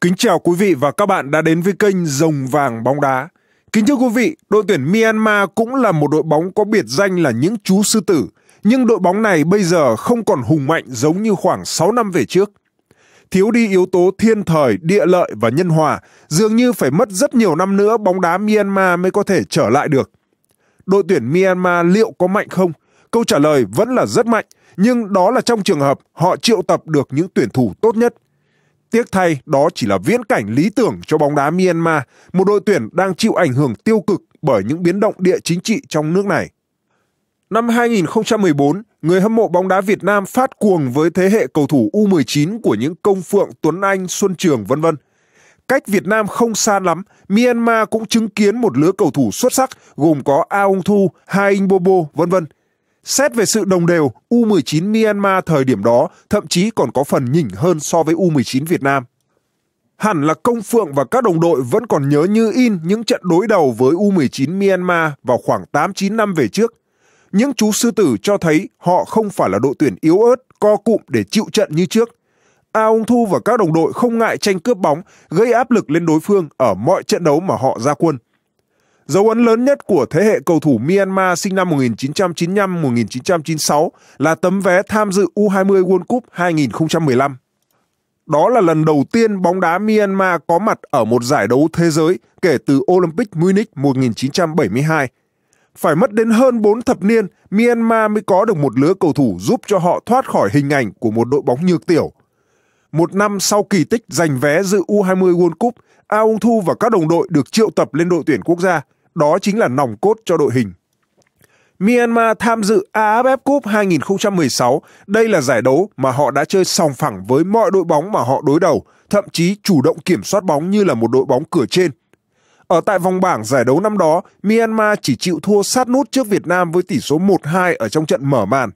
Kính chào quý vị và các bạn đã đến với kênh Rồng Vàng Bóng Đá. Kính thưa quý vị, đội tuyển Myanmar cũng là một đội bóng có biệt danh là những chú sư tử, nhưng đội bóng này bây giờ không còn hùng mạnh giống như khoảng 6 năm về trước. Thiếu đi yếu tố thiên thời, địa lợi và nhân hòa, dường như phải mất rất nhiều năm nữa bóng đá Myanmar mới có thể trở lại được. Đội tuyển Myanmar liệu có mạnh không? Câu trả lời vẫn là rất mạnh, nhưng đó là trong trường hợp họ triệu tập được những tuyển thủ tốt nhất – Tiếc thay, đó chỉ là viễn cảnh lý tưởng cho bóng đá Myanmar, một đội tuyển đang chịu ảnh hưởng tiêu cực bởi những biến động địa chính trị trong nước này. Năm 2014, người hâm mộ bóng đá Việt Nam phát cuồng với thế hệ cầu thủ U19 của những Công Phượng, Tuấn Anh, Xuân Trường vân vân. Cách Việt Nam không xa lắm, Myanmar cũng chứng kiến một lứa cầu thủ xuất sắc gồm có Aung Thu, Hai Bobo vân vân Xét về sự đồng đều, U19 Myanmar thời điểm đó thậm chí còn có phần nhỉnh hơn so với U19 Việt Nam. Hẳn là Công Phượng và các đồng đội vẫn còn nhớ như in những trận đối đầu với U19 Myanmar vào khoảng 8-9 năm về trước. Những chú sư tử cho thấy họ không phải là đội tuyển yếu ớt, co cụm để chịu trận như trước. A Ung Thu và các đồng đội không ngại tranh cướp bóng, gây áp lực lên đối phương ở mọi trận đấu mà họ ra quân. Dấu ấn lớn nhất của thế hệ cầu thủ Myanmar sinh năm 1995-1996 là tấm vé tham dự U20 World Cup 2015. Đó là lần đầu tiên bóng đá Myanmar có mặt ở một giải đấu thế giới kể từ Olympic Munich 1972. Phải mất đến hơn 4 thập niên, Myanmar mới có được một lứa cầu thủ giúp cho họ thoát khỏi hình ảnh của một đội bóng nhược tiểu. Một năm sau kỳ tích giành vé dự U20 World Cup, Aung Thu và các đồng đội được triệu tập lên đội tuyển quốc gia – đó chính là nòng cốt cho đội hình. Myanmar tham dự AFF Cup 2016, đây là giải đấu mà họ đã chơi song phẳng với mọi đội bóng mà họ đối đầu, thậm chí chủ động kiểm soát bóng như là một đội bóng cửa trên. Ở tại vòng bảng giải đấu năm đó, Myanmar chỉ chịu thua sát nút trước Việt Nam với tỷ số 1-2 ở trong trận mở màn.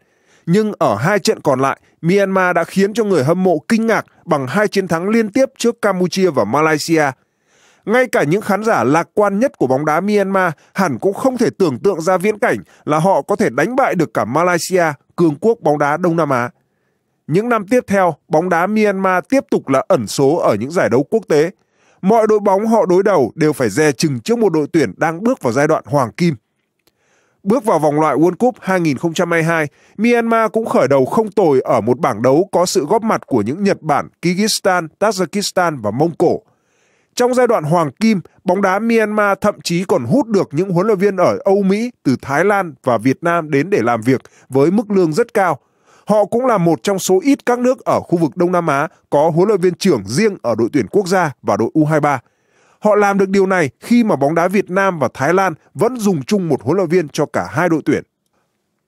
Nhưng ở hai trận còn lại, Myanmar đã khiến cho người hâm mộ kinh ngạc bằng hai chiến thắng liên tiếp trước Campuchia và Malaysia – ngay cả những khán giả lạc quan nhất của bóng đá Myanmar hẳn cũng không thể tưởng tượng ra viễn cảnh là họ có thể đánh bại được cả Malaysia, cường quốc bóng đá Đông Nam Á. Những năm tiếp theo, bóng đá Myanmar tiếp tục là ẩn số ở những giải đấu quốc tế. Mọi đội bóng họ đối đầu đều phải dè chừng trước một đội tuyển đang bước vào giai đoạn hoàng kim. Bước vào vòng loại World Cup 2022, Myanmar cũng khởi đầu không tồi ở một bảng đấu có sự góp mặt của những Nhật Bản, Kyrgyzstan, Tajikistan và Mông Cổ – trong giai đoạn hoàng kim, bóng đá Myanmar thậm chí còn hút được những huấn luyện viên ở Âu Mỹ từ Thái Lan và Việt Nam đến để làm việc với mức lương rất cao. Họ cũng là một trong số ít các nước ở khu vực Đông Nam Á có huấn luyện viên trưởng riêng ở đội tuyển quốc gia và đội U23. Họ làm được điều này khi mà bóng đá Việt Nam và Thái Lan vẫn dùng chung một huấn luyện viên cho cả hai đội tuyển.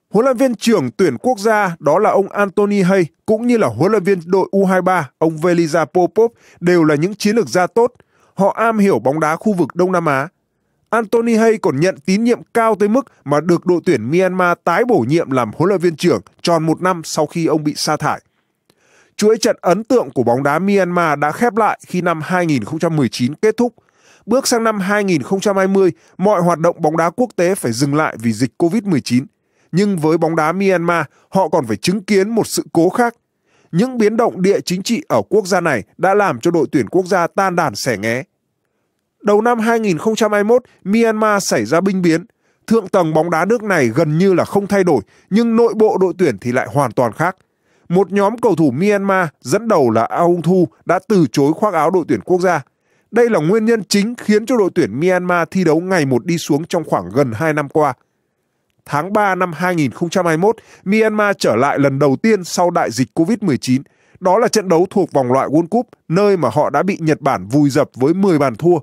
Huấn luyện viên trưởng tuyển quốc gia đó là ông Anthony Hay cũng như là huấn luyện viên đội U23 ông Velisa Popov đều là những chiến lược gia tốt họ am hiểu bóng đá khu vực Đông Nam Á. Anthony Hay còn nhận tín nhiệm cao tới mức mà được đội tuyển Myanmar tái bổ nhiệm làm huấn luyện viên trưởng tròn một năm sau khi ông bị sa thải. Chuỗi trận ấn tượng của bóng đá Myanmar đã khép lại khi năm 2019 kết thúc. Bước sang năm 2020, mọi hoạt động bóng đá quốc tế phải dừng lại vì dịch COVID-19. Nhưng với bóng đá Myanmar, họ còn phải chứng kiến một sự cố khác những biến động địa chính trị ở quốc gia này đã làm cho đội tuyển quốc gia tan đàn xẻ nghé. Đầu năm 2021, Myanmar xảy ra binh biến. Thượng tầng bóng đá nước này gần như là không thay đổi, nhưng nội bộ đội tuyển thì lại hoàn toàn khác. Một nhóm cầu thủ Myanmar dẫn đầu là Aung Thu đã từ chối khoác áo đội tuyển quốc gia. Đây là nguyên nhân chính khiến cho đội tuyển Myanmar thi đấu ngày một đi xuống trong khoảng gần 2 năm qua – tháng 3 năm 2021, Myanmar trở lại lần đầu tiên sau đại dịch COVID-19. Đó là trận đấu thuộc vòng loại World Cup, nơi mà họ đã bị Nhật Bản vùi dập với 10 bàn thua.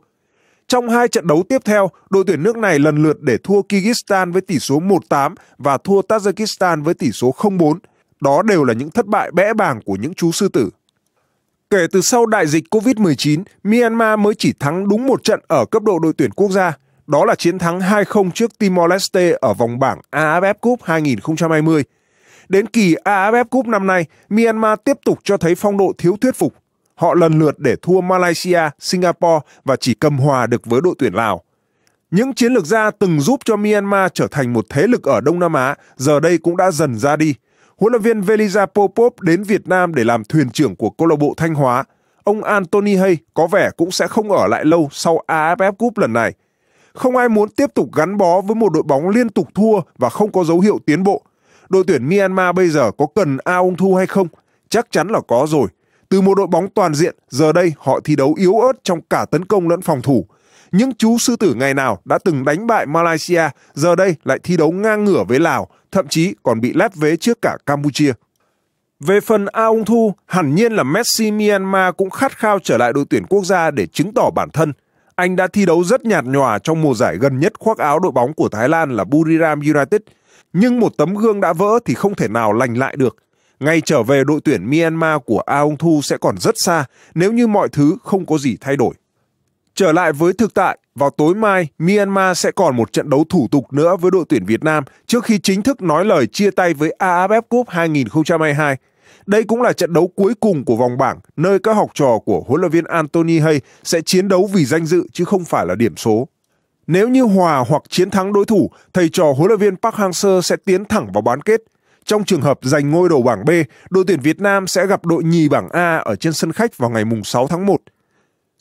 Trong hai trận đấu tiếp theo, đội tuyển nước này lần lượt để thua Kyrgyzstan với tỷ số 1-8 và thua Tajikistan với tỷ số 0-4. Đó đều là những thất bại bẽ bàng của những chú sư tử. Kể từ sau đại dịch COVID-19, Myanmar mới chỉ thắng đúng một trận ở cấp độ đội tuyển quốc gia. Đó là chiến thắng 2-0 trước Timor-Leste ở vòng bảng AFF Cup 2020. Đến kỳ AFF Cup năm nay, Myanmar tiếp tục cho thấy phong độ thiếu thuyết phục. Họ lần lượt để thua Malaysia, Singapore và chỉ cầm hòa được với đội tuyển Lào. Những chiến lược gia từng giúp cho Myanmar trở thành một thế lực ở Đông Nam Á giờ đây cũng đã dần ra đi. Huấn luyện viên Velisa Popov đến Việt Nam để làm thuyền trưởng của câu lạc bộ Thanh Hóa. Ông Anthony Hay có vẻ cũng sẽ không ở lại lâu sau AFF Cup lần này. Không ai muốn tiếp tục gắn bó với một đội bóng liên tục thua và không có dấu hiệu tiến bộ. Đội tuyển Myanmar bây giờ có cần A Ung Thu hay không? Chắc chắn là có rồi. Từ một đội bóng toàn diện, giờ đây họ thi đấu yếu ớt trong cả tấn công lẫn phòng thủ. Những chú sư tử ngày nào đã từng đánh bại Malaysia, giờ đây lại thi đấu ngang ngửa với Lào, thậm chí còn bị lép vế trước cả Campuchia. Về phần Aung Thu, hẳn nhiên là Messi Myanmar cũng khát khao trở lại đội tuyển quốc gia để chứng tỏ bản thân anh đã thi đấu rất nhạt nhòa trong mùa giải gần nhất khoác áo đội bóng của Thái Lan là Buriram United, nhưng một tấm gương đã vỡ thì không thể nào lành lại được. Ngay trở về đội tuyển Myanmar của Aung Thu sẽ còn rất xa nếu như mọi thứ không có gì thay đổi. Trở lại với thực tại, vào tối mai, Myanmar sẽ còn một trận đấu thủ tục nữa với đội tuyển Việt Nam trước khi chính thức nói lời chia tay với AFF Cup 2022. Đây cũng là trận đấu cuối cùng của vòng bảng, nơi các học trò của huấn luyện viên Anthony Hay sẽ chiến đấu vì danh dự chứ không phải là điểm số. Nếu như hòa hoặc chiến thắng đối thủ, thầy trò huấn luyện viên Park Hang-seo sẽ tiến thẳng vào bán kết. Trong trường hợp giành ngôi đầu bảng B, đội tuyển Việt Nam sẽ gặp đội nhì bảng A ở trên sân khách vào ngày 6 tháng 1.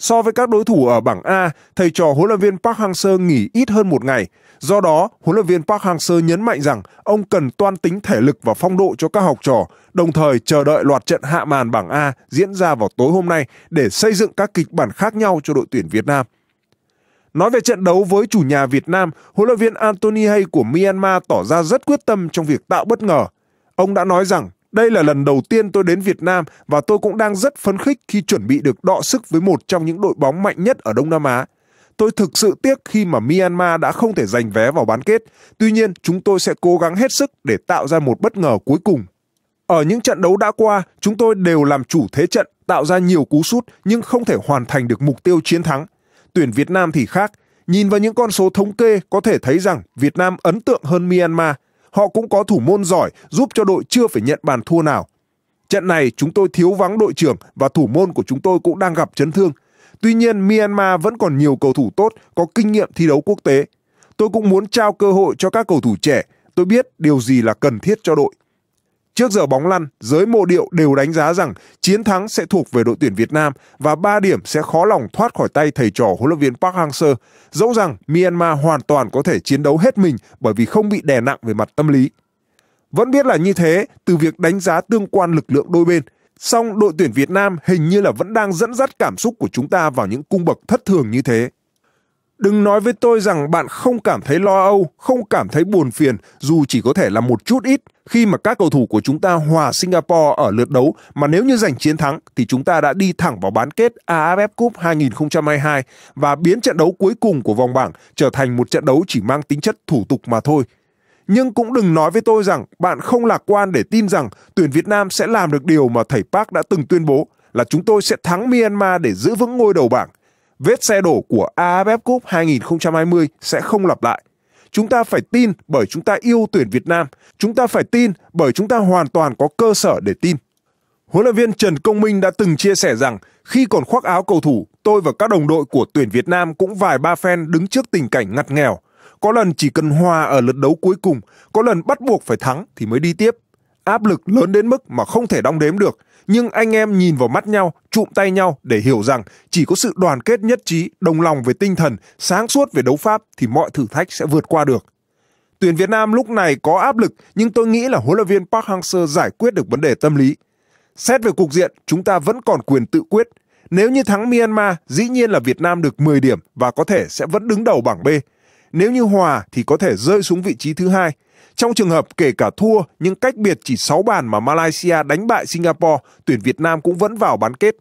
So với các đối thủ ở bảng A, thầy trò huấn luyện viên Park Hang-seo nghỉ ít hơn một ngày. Do đó, huấn luyện viên Park Hang-seo nhấn mạnh rằng ông cần toan tính thể lực và phong độ cho các học trò, đồng thời chờ đợi loạt trận hạ màn bảng A diễn ra vào tối hôm nay để xây dựng các kịch bản khác nhau cho đội tuyển Việt Nam. Nói về trận đấu với chủ nhà Việt Nam, huấn luyện viên Anthony Hay của Myanmar tỏ ra rất quyết tâm trong việc tạo bất ngờ. Ông đã nói rằng đây là lần đầu tiên tôi đến Việt Nam và tôi cũng đang rất phấn khích khi chuẩn bị được đọ sức với một trong những đội bóng mạnh nhất ở Đông Nam Á. Tôi thực sự tiếc khi mà Myanmar đã không thể giành vé vào bán kết. Tuy nhiên, chúng tôi sẽ cố gắng hết sức để tạo ra một bất ngờ cuối cùng. Ở những trận đấu đã qua, chúng tôi đều làm chủ thế trận, tạo ra nhiều cú sút nhưng không thể hoàn thành được mục tiêu chiến thắng. Tuyển Việt Nam thì khác, nhìn vào những con số thống kê có thể thấy rằng Việt Nam ấn tượng hơn Myanmar – họ cũng có thủ môn giỏi giúp cho đội chưa phải nhận bàn thua nào. Trận này chúng tôi thiếu vắng đội trưởng và thủ môn của chúng tôi cũng đang gặp chấn thương. Tuy nhiên Myanmar vẫn còn nhiều cầu thủ tốt có kinh nghiệm thi đấu quốc tế. Tôi cũng muốn trao cơ hội cho các cầu thủ trẻ. Tôi biết điều gì là cần thiết cho đội. Trước giờ bóng lăn, giới mộ điệu đều đánh giá rằng chiến thắng sẽ thuộc về đội tuyển Việt Nam và 3 điểm sẽ khó lòng thoát khỏi tay thầy trò huấn luyện viên Park Hang-seo, dẫu rằng Myanmar hoàn toàn có thể chiến đấu hết mình bởi vì không bị đè nặng về mặt tâm lý. Vẫn biết là như thế, từ việc đánh giá tương quan lực lượng đôi bên, song đội tuyển Việt Nam hình như là vẫn đang dẫn dắt cảm xúc của chúng ta vào những cung bậc thất thường như thế. Đừng nói với tôi rằng bạn không cảm thấy lo âu, không cảm thấy buồn phiền dù chỉ có thể là một chút ít khi mà các cầu thủ của chúng ta hòa Singapore ở lượt đấu mà nếu như giành chiến thắng thì chúng ta đã đi thẳng vào bán kết AFF Cup 2022 và biến trận đấu cuối cùng của vòng bảng trở thành một trận đấu chỉ mang tính chất thủ tục mà thôi. Nhưng cũng đừng nói với tôi rằng bạn không lạc quan để tin rằng tuyển Việt Nam sẽ làm được điều mà thầy Park đã từng tuyên bố là chúng tôi sẽ thắng Myanmar để giữ vững ngôi đầu bảng. Vết xe đổ của AFF Cup 2020 sẽ không lặp lại. Chúng ta phải tin bởi chúng ta yêu tuyển Việt Nam. Chúng ta phải tin bởi chúng ta hoàn toàn có cơ sở để tin. Huấn luyện viên Trần Công Minh đã từng chia sẻ rằng khi còn khoác áo cầu thủ, tôi và các đồng đội của tuyển Việt Nam cũng vài ba phen đứng trước tình cảnh ngặt nghèo. Có lần chỉ cần hòa ở lượt đấu cuối cùng, có lần bắt buộc phải thắng thì mới đi tiếp. Áp lực lớn đến mức mà không thể đong đếm được – nhưng anh em nhìn vào mắt nhau, trụm tay nhau để hiểu rằng chỉ có sự đoàn kết nhất trí, đồng lòng về tinh thần, sáng suốt về đấu pháp thì mọi thử thách sẽ vượt qua được. Tuyển Việt Nam lúc này có áp lực nhưng tôi nghĩ là huấn luyện viên Park Hang-seo giải quyết được vấn đề tâm lý. Xét về cục diện, chúng ta vẫn còn quyền tự quyết. Nếu như thắng Myanmar, dĩ nhiên là Việt Nam được 10 điểm và có thể sẽ vẫn đứng đầu bảng B. Nếu như hòa thì có thể rơi xuống vị trí thứ hai. Trong trường hợp kể cả thua nhưng cách biệt chỉ 6 bàn mà Malaysia đánh bại Singapore, tuyển Việt Nam cũng vẫn vào bán kết.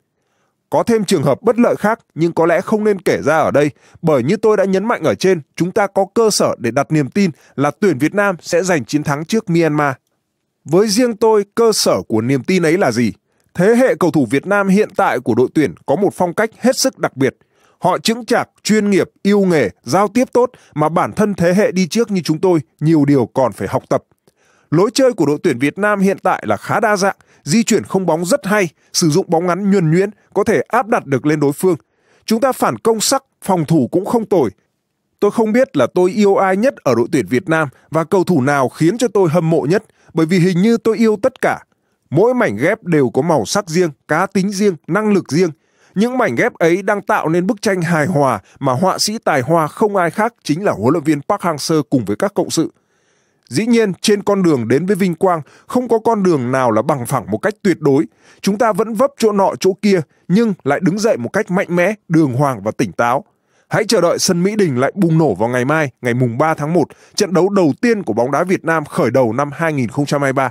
Có thêm trường hợp bất lợi khác nhưng có lẽ không nên kể ra ở đây bởi như tôi đã nhấn mạnh ở trên, chúng ta có cơ sở để đặt niềm tin là tuyển Việt Nam sẽ giành chiến thắng trước Myanmar. Với riêng tôi, cơ sở của niềm tin ấy là gì? Thế hệ cầu thủ Việt Nam hiện tại của đội tuyển có một phong cách hết sức đặc biệt – Họ chững chạc, chuyên nghiệp, yêu nghề, giao tiếp tốt mà bản thân thế hệ đi trước như chúng tôi nhiều điều còn phải học tập. Lối chơi của đội tuyển Việt Nam hiện tại là khá đa dạng, di chuyển không bóng rất hay, sử dụng bóng ngắn nhuần nhuyễn, có thể áp đặt được lên đối phương. Chúng ta phản công sắc, phòng thủ cũng không tồi. Tôi không biết là tôi yêu ai nhất ở đội tuyển Việt Nam và cầu thủ nào khiến cho tôi hâm mộ nhất, bởi vì hình như tôi yêu tất cả. Mỗi mảnh ghép đều có màu sắc riêng, cá tính riêng, năng lực riêng, những mảnh ghép ấy đang tạo nên bức tranh hài hòa mà họa sĩ tài hoa không ai khác chính là huấn luyện viên Park Hang-seo cùng với các cộng sự. Dĩ nhiên, trên con đường đến với vinh quang, không có con đường nào là bằng phẳng một cách tuyệt đối. Chúng ta vẫn vấp chỗ nọ chỗ kia, nhưng lại đứng dậy một cách mạnh mẽ, đường hoàng và tỉnh táo. Hãy chờ đợi sân Mỹ Đình lại bùng nổ vào ngày mai, ngày mùng 3 tháng 1, trận đấu đầu tiên của bóng đá Việt Nam khởi đầu năm 2023.